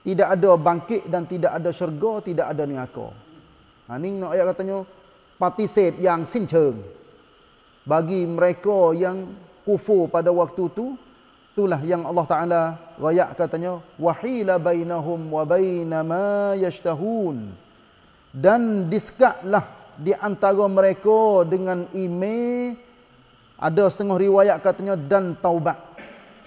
tidak ada bangkit dan tidak ada syurga, tidak ada neraka. Ha ni nak ayat katanya partisip yang sincere. Bagi mereka yang kufur pada waktu tu, itulah yang Allah Taala rayak katanya wahila bainahum wa bainama yashtahun. Dan diskatlah di antara mereka dengan ime ada setengah riwayat katanya dan taubat.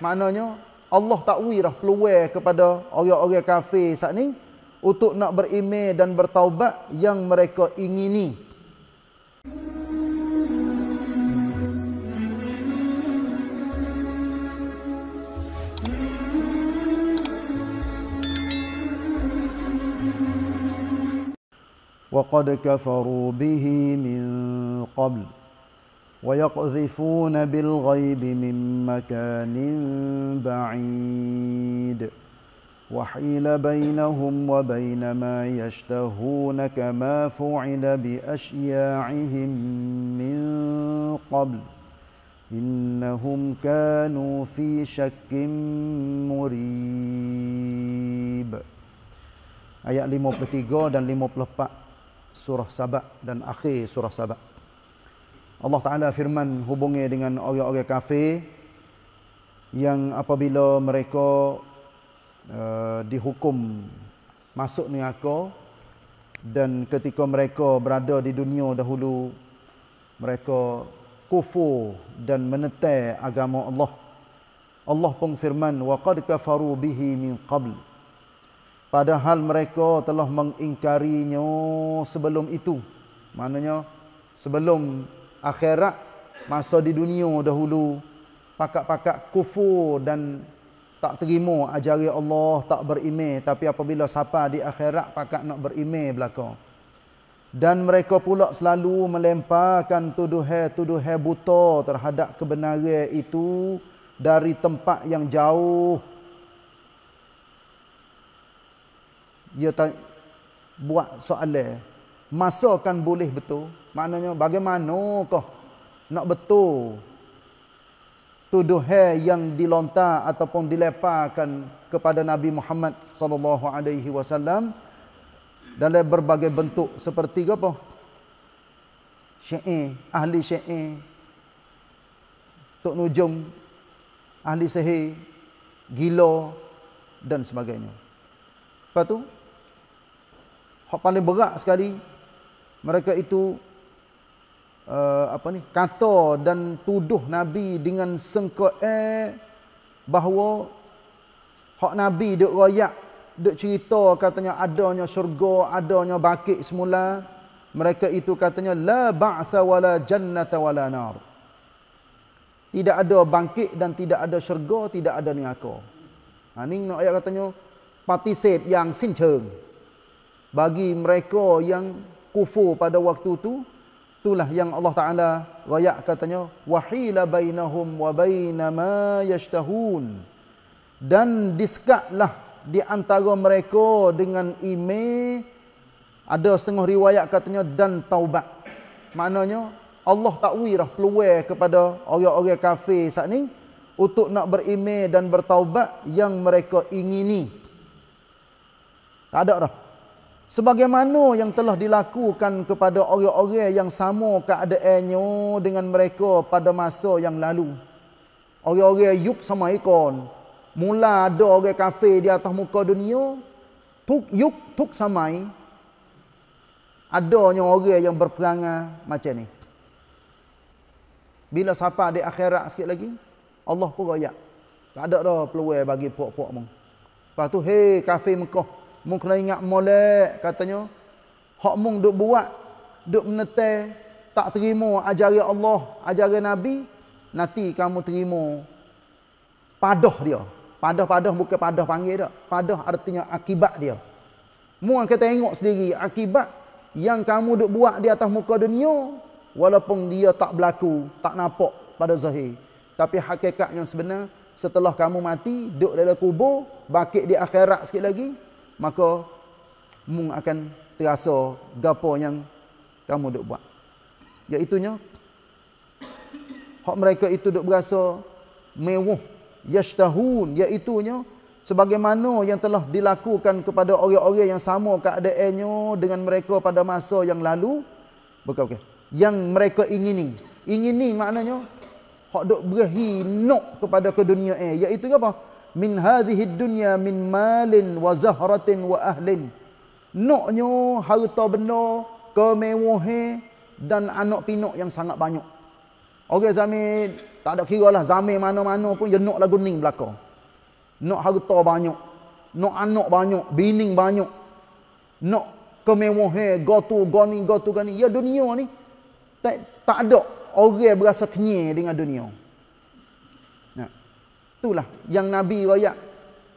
Maknanya Allah takwir peluang kepada orang-orang kafir saat ni untuk nak berime dan bertaubat yang mereka ingini. وَقَدْ كَفَرُوا بِهِ مِنْ قَبْلِ ويقذفون بالغيب من مكان بعيد وحيل بينهم وبين ما يشتهون كما فعل بأشياعهم من قبل إنهم كانوا في شك مريب آيات 53 dan 54 سورة سبأ dan akhir سورة سبأ Allah Ta'ala firman hubungi dengan orang-orang kafir yang apabila mereka uh, dihukum masuk neraka dan ketika mereka berada di dunia dahulu mereka kufur dan menentang agama Allah Allah pun firman waqad kafaru bihi min qabl padahal mereka telah mengingkarinya sebelum itu maknanya sebelum akhirat masa di dunia dahulu pakak-pakak kufur dan tak terima ajari Allah tak berime. tapi apabila sapa di akhirat pakak nak berime belaka dan mereka pula selalu melemparkan tuduh tuduhan buta terhadap kebenaran itu dari tempat yang jauh ia tak buat soalan masa kan boleh betul maknanya bagaimana kah nak betul tuduhan yang dilontar ataupun dilepaskan kepada Nabi Muhammad sallallahu alaihi wasallam dalam berbagai bentuk seperti apa syair ahli syair tok nujum ahli sahih gila dan sebagainya lepas tu hak paling berat sekali mereka itu uh, apa ni kata dan tuduh nabi dengan sengkok eh bahawa hak nabi duk royak duk cerita katanya adanya syurga adanya bakit semula mereka itu katanya la ba'tha wala jannata wala nar tidak ada bangkit dan tidak ada syurga tidak ada neraka ha ni nak ayat katanya partisip yang sincer bagi mereka yang kufur pada waktu tu itulah yang Allah Taala rayak katanya wahila bainahum wa bainama yashtahun dan diskatlah di antara mereka dengan ime ada setengah riwayat katanya dan taubat maknanya Allah tak wirah peluai kepada orang-orang kafir saat ni untuk nak berime dan bertaubat yang mereka ingini tak ada dah Sebagaimana yang telah dilakukan kepada orang-orang yang sama keadaannya dengan mereka pada masa yang lalu. Orang-orang yuk sama ikon. Mula ada orang kafe di atas muka dunia. Tuk yuk tuk samai. Adanya orang yang berperangah macam ni. Bila sapa di akhirat sikit lagi. Allah pun raya. Tak ada dah peluang bagi puak-puak mu. Lepas tu, hei kafe Mekah. Mung kena ingat molek katanya. Hak mung duk buat, duk menetel, tak terima ajaran Allah, ajaran Nabi, nanti kamu terima padah dia. Padah-padah bukan padah panggil dah. Padah artinya akibat dia. Mung akan tengok sendiri akibat yang kamu duk buat di atas muka dunia walaupun dia tak berlaku, tak nampak pada zahir. Tapi hakikat yang sebenar setelah kamu mati duduk dalam kubur bakit di akhirat sikit lagi maka mung akan terasa gapo yang kamu duk buat. Iaitunya hak mereka itu duk berasa mewah yashtahun iaitunya sebagaimana yang telah dilakukan kepada orang-orang yang sama keadaannya dengan mereka pada masa yang lalu bukan okey yang mereka ingini ingini maknanya hak duk berhinok kepada ke dunia eh iaitu apa min hadhihi dunya min malin wa zahratin wa ahlin noknyo harta benda kemewahan dan anak pinok yang sangat banyak orang okay, zamir tak ada kira lah zamir mana-mana pun ya nok lagu ni belaka nok harta banyak nok anak banyak bini banyak nok kemewahan gotu goni gotu gani ya dunia ni tak tak ada orang berasa kenyang dengan dunia Itulah yang Nabi royak.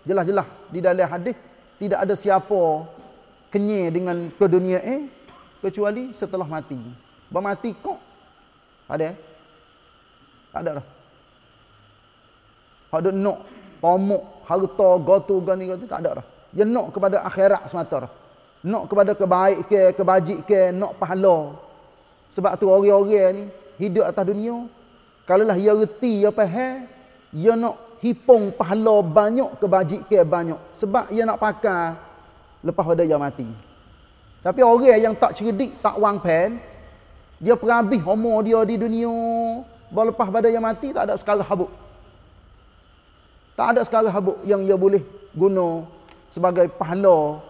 Jelas-jelas di dalam hadis tidak ada siapa kenyir dengan ke dunia eh kecuali setelah mati. Bermati kok? Ada? Eh? Tak ada lah. Ada nak tomok harta gotu gani gotu tak ada lah. Dia nak kepada akhirat semata dah. Nak kepada kebaik ke, kebajik ke, nak pahala. Sebab tu orang-orang ni hidup atas dunia. Kalau lah ia reti, ia faham, ia nak hipung pahala banyak kebajikan banyak sebab ia nak pakai lepas pada ia mati tapi orang yang tak cerdik tak wang pen dia perhabis homo dia di dunia bila lepas pada ia mati tak ada sekara habuk tak ada sekara habuk yang ia boleh guna sebagai pahala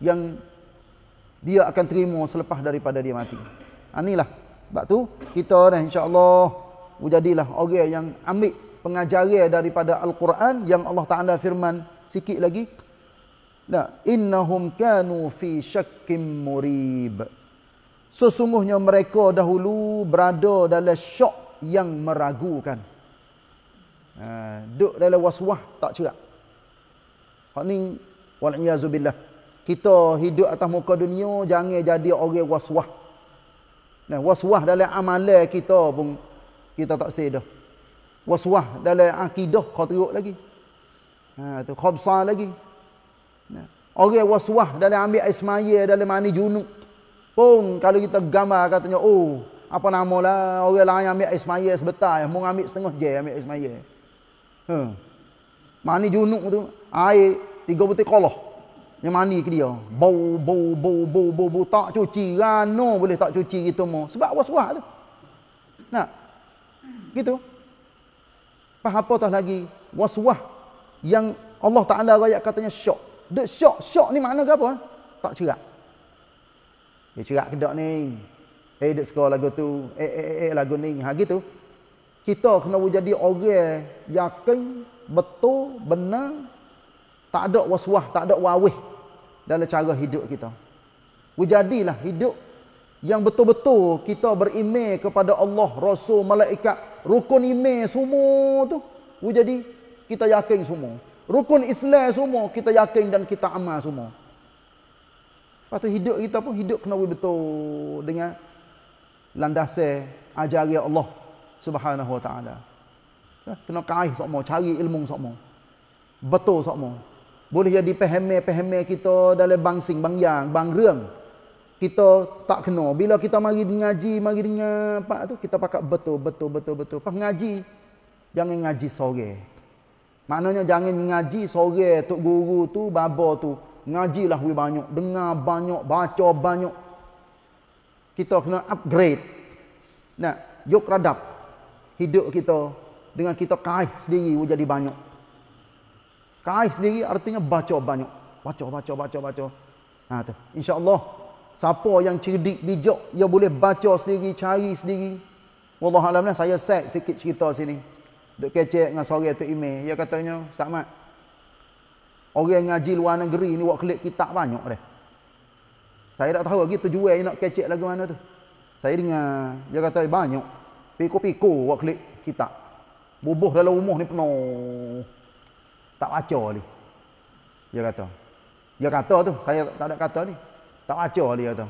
yang dia akan terima selepas daripada dia mati. Inilah. Ha, sebab tu kita dah insyaallah allah menjadilah orang yang ambil pengajaran daripada Al-Quran yang Allah Ta'ala firman sikit lagi. Nah, innahum kanu fi syakkim murib. Sesungguhnya mereka dahulu berada dalam syok yang meragukan. Ha, duduk dalam waswah tak cerak. Hak ni, wal'iyazubillah. Kita hidup atas muka dunia, jangan jadi orang waswah. Nah, waswah dalam amalan kita pun kita tak sedar waswah dalam akidah kau teruk lagi. Ha tu khabsa lagi. Ha. Orang waswah dalam ambil ismaya dalam mani junub. Pun kalau kita gambar katanya oh apa nama lah orang lain ambil ismaya sebetar eh, mau ambil setengah je ambil ismaya. Ha. Mani junub tu air tiga butir qalah. Yang mani ke dia. Bau bau bau bau bau, bau tak cuci rano boleh tak cuci gitu mau sebab waswah tu. Nak. Gitu apa tak lagi waswah yang Allah Ta'ala rakyat katanya syok dia syok syok ni makna ke apa ha? tak cerak dia cerak kedok ni eh dia sekolah lagu tu eh eh eh, eh lagu ni ha gitu kita kena jadi orang yakin betul benar tak ada waswah tak ada wawih dalam cara hidup kita jadilah hidup yang betul-betul kita berimeh kepada Allah, Rasul, Malaikat, Rukun iman semua tu Bu oh, jadi kita yakin semua Rukun Islam semua kita yakin dan kita amal semua Lepas tu hidup kita pun hidup kena betul dengan landasan ajari ya Allah Subhanahu Wa Taala. Ya, kena kaih semua, cari ilmu semua. Betul semua. Boleh jadi pahami-pahami kita dalam bangsing, bangyang, bangreng kita tak kena. Bila kita mari ngaji, mari dengan apa tu, kita pakat betul, betul, betul, betul. Pas ngaji, jangan ngaji sore. Maknanya jangan ngaji sore tok guru tu, babo tu. Ngajilah lebih banyak, dengar banyak, baca banyak. Kita kena upgrade. Nah, yuk radap hidup kita dengan kita kaih sendiri jadi banyak. Kaih sendiri artinya baca banyak. Baca, baca, baca, baca. Ha, tu. InsyaAllah. Allah Siapa yang cerdik, bijak, dia boleh baca sendiri, cari sendiri. Wallahualamnya, lah, saya set sikit cerita sini. Duk kecek dengan sore tu email. Dia katanya, Ustaz Mat, orang ngaji luar negeri ni buat klik kitab banyak dah. Saya tak tahu lagi tujuan yang nak kecek lagi mana tu. Saya dengar, dia kata eh, banyak. Piko-piko buat klik kitab. Bubuh dalam rumah ni penuh. Tak baca ni. Dia kata. Dia kata tu, saya tak ada kata ni. Tak baca dia tu.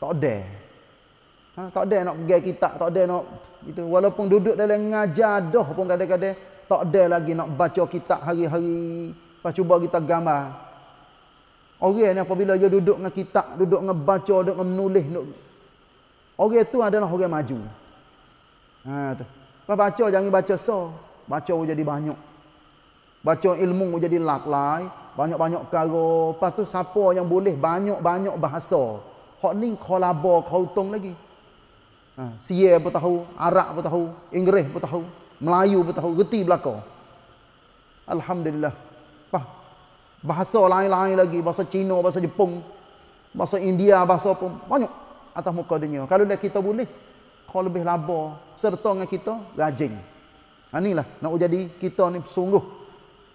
Tak ada. Ha, tak ada nak pergi kitab, tak ada nak itu walaupun duduk dalam ngajar dah pun kadang-kadang tak ada lagi nak baca kitab hari-hari. Pas cuba kita gambar. Orang ni apabila dia duduk dengan kitab, duduk dengan baca, duduk dengan menulis. Duduk. Orang tu adalah orang maju. Ha, tu. Pas baca, jangan baca so. Baca jadi banyak. Baca ilmu jadi laklai banyak-banyak karo lepas tu siapa yang boleh banyak-banyak bahasa hok ni kolabo kautong lagi ha sia pun tahu arab pun tahu inggeris pun tahu melayu pun tahu reti belaka alhamdulillah apa bahasa lain-lain lagi bahasa cina bahasa jepun bahasa india bahasa pun banyak atas muka dunia kalau dah kita boleh kau lebih labo serta dengan kita rajin ha inilah nak jadi kita ni sungguh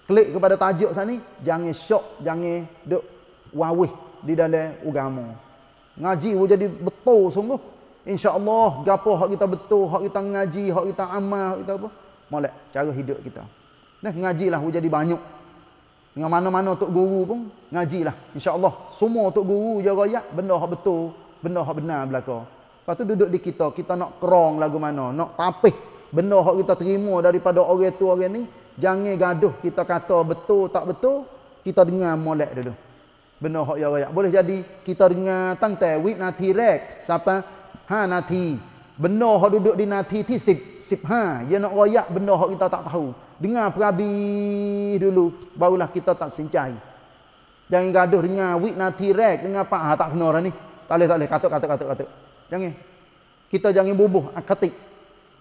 klik kepada tajuk sana jangan syok jangan duk wawih di dalam Ugamu. ngaji pun jadi betul sungguh insyaallah gapo hak kita betul hak kita ngaji hak kita amal hak kita apa Malak cara hidup kita nah ngajilah pun jadi banyak dengan mana-mana tok guru pun ngaji ngajilah insyaallah semua tok guru je royak benda hak betul benda hak benar belaka lepas tu duduk di kita kita nak kerong lagu mana nak tapih benda hak kita terima daripada orang tu orang ni Jangan gaduh kita kata betul tak betul, kita dengar molek dulu. Benar hak ya rakyat. Boleh jadi kita dengar tang tawit na rek siapa ha na ti. Benar hak duduk di na ti ti sip sip ha. Ya nak rakyat benar hak kita tak tahu. Dengar perabi dulu barulah kita tak sincai. Jangan gaduh dengar wit na rek dengar pak ha tak kena orang ni. Tak boleh tak boleh kata kata kata kata. Jangan. Kita jangan bubuh akatik. Ah,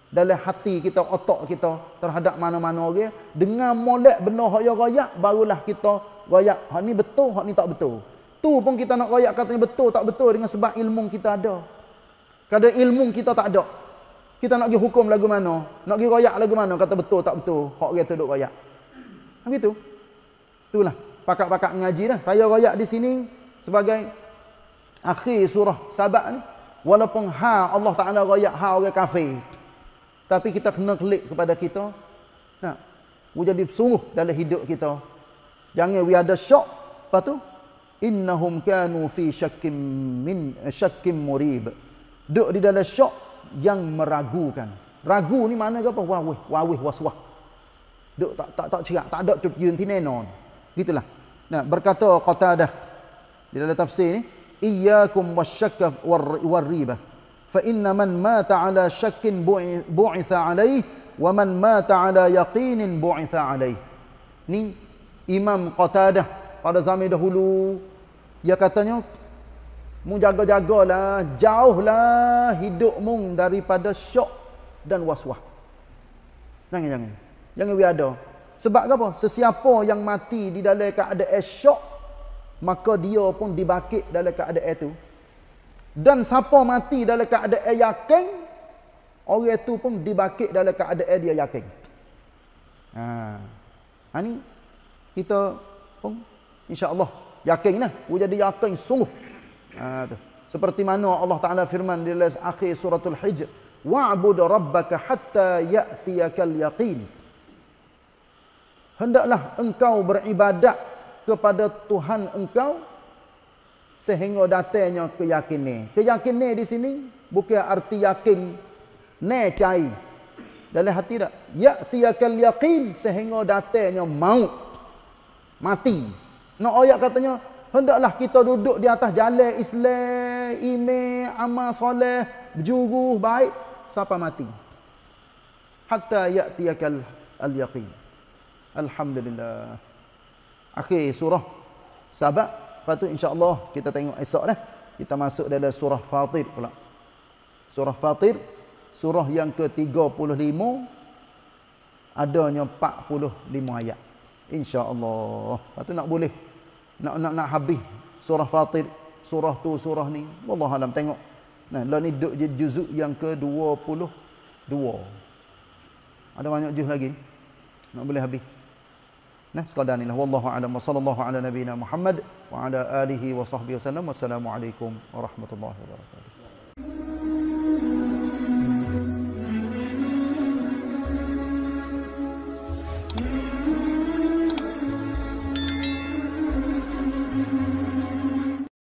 dalam hati kita, otak kita terhadap mana-mana orang. -mana, okay? Dengan molek benda hak yang royak, barulah kita royak. Hak ni betul, hak ni tak betul. Tu pun kita nak royak katanya betul, tak betul dengan sebab ilmu kita ada. Kadang ilmu kita tak ada. Kita nak pergi hukum lagu mana? Nak pergi royak lagu mana? Kata betul, tak betul. Hak orang tu duduk royak. Begitu. Ha, Itulah. Pakak-pakak ngaji dah. Saya royak di sini sebagai akhir surah sabat ni. Walaupun ha Allah Ta'ala royak ha orang kafir. Tapi kita kena klik kepada kita. Nah, mu jadi sungguh dalam hidup kita. Jangan we ada syok. Lepas tu, innahum kanu fi syakim min eh, syakim murib. Duk di dalam syok yang meragukan. Ragu ni mana ke apa? Wawih, wawih, waswah. Duk tak tak tak cerak, tak ada tu yun tinenon. Gitulah. Nah, berkata qatadah di dalam tafsir ni, iyyakum wasyakka war, war ribah. فَإِنَّ مَنْ مَاتَ عَلَى شَكٍّ بُعِثَ عَلَيْهِ وَمَنْ مَاتَ عَلَى يَقِينٍ بُعِثَ عَلَيْهِ Ni Imam Qatadah pada zaman dahulu dia katanya mu jaga-jagalah jauhlah hidupmu daripada syok dan waswah. Jangan jangan. Jangan we ada. Sebab apa? Sesiapa yang mati di dalam keadaan syok maka dia pun dibakit dalam keadaan itu. Dan siapa mati dalam keadaan yakin, orang itu pun dibakit dalam keadaan dia yakin. Ha. Ini ha kita pun insyaAllah yakin lah. jadi yakin sungguh. Ha, tu. Seperti mana Allah Ta'ala firman di dalam akhir suratul hijr. Wa'bud rabbaka hatta ya'tiyakal yaqin. Hendaklah engkau beribadat kepada Tuhan engkau sehingga datanya keyakinan. Keyakinan di sini bukan arti yakin necai dalam hati tak? Ya tiakal yaqin sehingga datanya maut. Mati. no, ayat katanya hendaklah kita duduk di atas jalan Islam, iman, amal soleh, berjuru baik sampai mati. Hatta ya tiakal al yakin. Alhamdulillah. Akhir surah sahabat Lepas tu insya-Allah kita tengok esok dah. Kita masuk dalam surah Fatir pula. Surah Fatir surah yang ke-35 adanya 45 ayat. Insya-Allah. Lepas tu nak boleh nak nak nak habis surah Fatir surah tu surah ni. Allah alam tengok. Nah, la ni duk juzuk yang ke-22. Ada banyak juz lagi. Nak boleh habis. Nah, sekadar inilah wallahu a'lam sallallahu ala nabiyyina Muhammad wa ala alihi wa sahbihi wasallam. Wassalamualaikum warahmatullahi wabarakatuh.